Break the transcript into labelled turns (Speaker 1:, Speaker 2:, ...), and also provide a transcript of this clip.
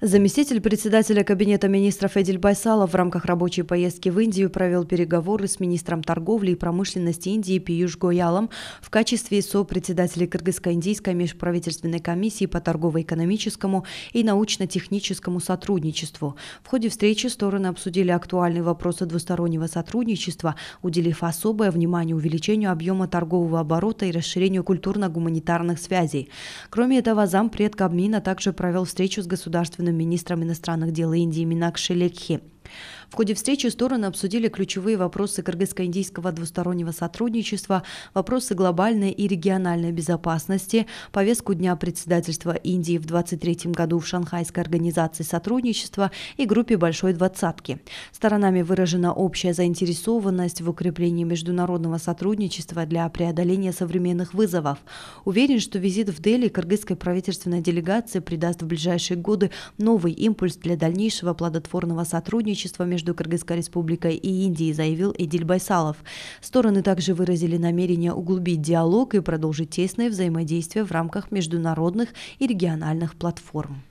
Speaker 1: Заместитель председателя Кабинета министров Эдиль Байсалов в рамках рабочей поездки в Индию провел переговоры с министром торговли и промышленности Индии Пиюш Гоялом в качестве сопредседателя Кыргызско-Индийской межправительственной комиссии по торгово-экономическому и научно-техническому сотрудничеству. В ходе встречи стороны обсудили актуальные вопросы двустороннего сотрудничества, уделив особое внимание увеличению объема торгового оборота и расширению культурно-гуманитарных связей. Кроме этого, зампред Кабмина также провел встречу с государственными министром иностранных дел Индии Минакши Лекхи. В ходе встречи стороны обсудили ключевые вопросы кыргызско-индийского двустороннего сотрудничества, вопросы глобальной и региональной безопасности, повестку Дня председательства Индии в 23 году в Шанхайской организации сотрудничества и группе «Большой двадцатки». Сторонами выражена общая заинтересованность в укреплении международного сотрудничества для преодоления современных вызовов. Уверен, что визит в Дели кыргызской правительственной делегации придаст в ближайшие годы новый импульс для дальнейшего плодотворного сотрудничества между между Кыргызской республикой и Индией, заявил Эдиль Байсалов. Стороны также выразили намерение углубить диалог и продолжить тесное взаимодействие в рамках международных и региональных платформ.